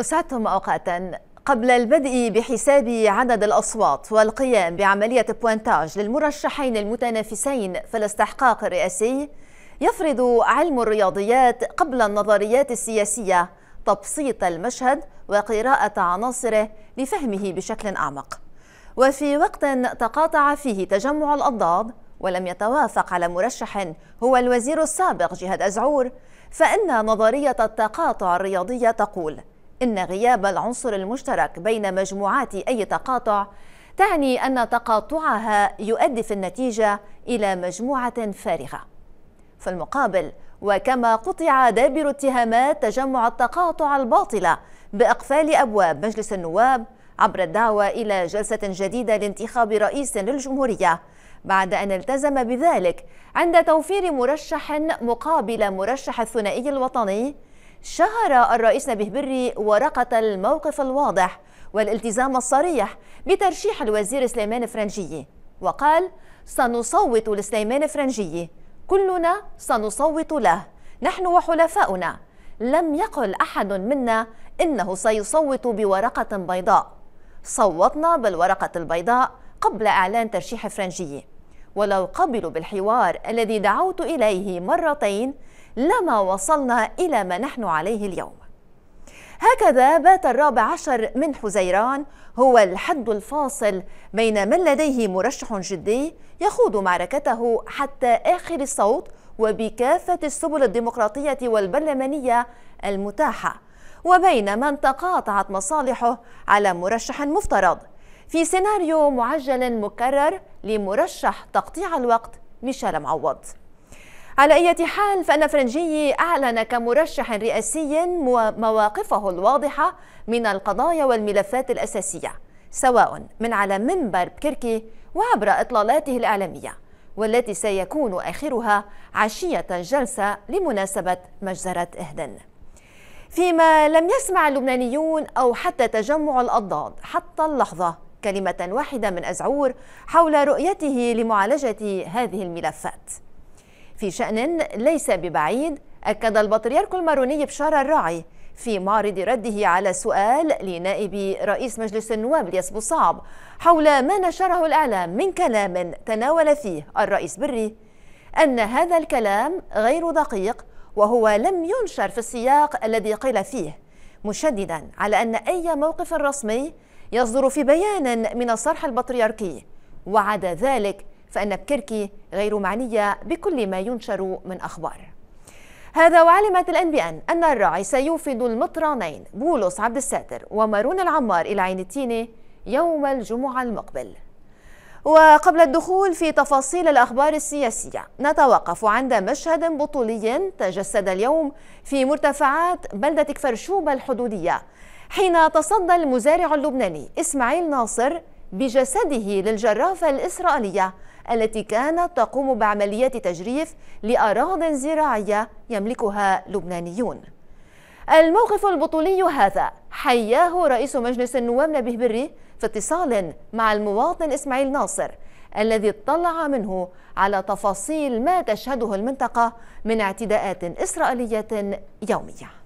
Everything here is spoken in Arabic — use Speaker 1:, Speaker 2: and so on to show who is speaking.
Speaker 1: أسعدتم أوقاتا قبل البدء بحساب عدد الأصوات والقيام بعملية بوينتاج للمرشحين المتنافسين في الاستحقاق الرئاسي يفرض علم الرياضيات قبل النظريات السياسية تبسيط المشهد وقراءة عناصره لفهمه بشكل أعمق وفي وقت تقاطع فيه تجمع الأضداد ولم يتوافق على مرشح هو الوزير السابق جهاد أزعور فإن نظرية التقاطع الرياضية تقول إن غياب العنصر المشترك بين مجموعات أي تقاطع تعني أن تقاطعها يؤدي في النتيجة إلى مجموعة فارغة في المقابل وكما قطع دابر اتهامات تجمع التقاطع الباطلة بإقفال أبواب مجلس النواب عبر الدعوة إلى جلسة جديدة لانتخاب رئيس للجمهورية بعد أن التزم بذلك عند توفير مرشح مقابل مرشح الثنائي الوطني شهر الرئيس نبيه بري ورقة الموقف الواضح والالتزام الصريح بترشيح الوزير سليمان فرنجية وقال سنصوت لسليمان فرنجية كلنا سنصوت له نحن وحلفاؤنا لم يقل أحد منا إنه سيصوت بورقة بيضاء صوتنا بالورقة البيضاء قبل إعلان ترشيح فرنجية ولو قبلوا بالحوار الذي دعوت إليه مرتين لما وصلنا إلى ما نحن عليه اليوم هكذا بات الرابع عشر من حزيران هو الحد الفاصل بين من لديه مرشح جدي يخوض معركته حتى آخر الصوت وبكافة السبل الديمقراطية والبرلمانية المتاحة وبين من تقاطعت مصالحه على مرشح مفترض في سيناريو معجل مكرر لمرشح تقطيع الوقت ميشيل معوض على أي حال فأن فرنجي أعلن كمرشح رئاسي مواقفه الواضحة من القضايا والملفات الأساسية سواء من على منبر بكركي وعبر إطلالاته الإعلامية والتي سيكون آخرها عشية جلسة لمناسبة مجزرة إهدن فيما لم يسمع اللبنانيون أو حتى تجمع الأضداد حتى اللحظة كلمة واحدة من أزعور حول رؤيته لمعالجة هذه الملفات في شأن ليس ببعيد أكد البطريرك الماروني بشارة الراعي في معرض رده على سؤال لنائب رئيس مجلس النواب الياس صعب حول ما نشره الإعلام من كلام تناول فيه الرئيس بري أن هذا الكلام غير دقيق وهو لم ينشر في السياق الذي قيل فيه مشددا على أن أي موقف رسمي يصدر في بيان من الصرح البطريركي وعد ذلك فإن بكركي غير معنية بكل ما ينشر من أخبار هذا وعلمت الان بي ان ان الراعي سيوفد المطرانين بولس عبد الساتر ومارون العمار الى عين التينه يوم الجمعه المقبل. وقبل الدخول في تفاصيل الاخبار السياسيه نتوقف عند مشهد بطولي تجسد اليوم في مرتفعات بلده كفرشوبه الحدوديه حين تصدى المزارع اللبناني اسماعيل ناصر بجسده للجرافه الاسرائيليه التي كانت تقوم بعمليات تجريف لأراض زراعية يملكها لبنانيون الموقف البطولي هذا حياه رئيس مجلس النواب نبيه بري في اتصال مع المواطن إسماعيل ناصر الذي اطلع منه على تفاصيل ما تشهده المنطقة من اعتداءات إسرائيلية يومية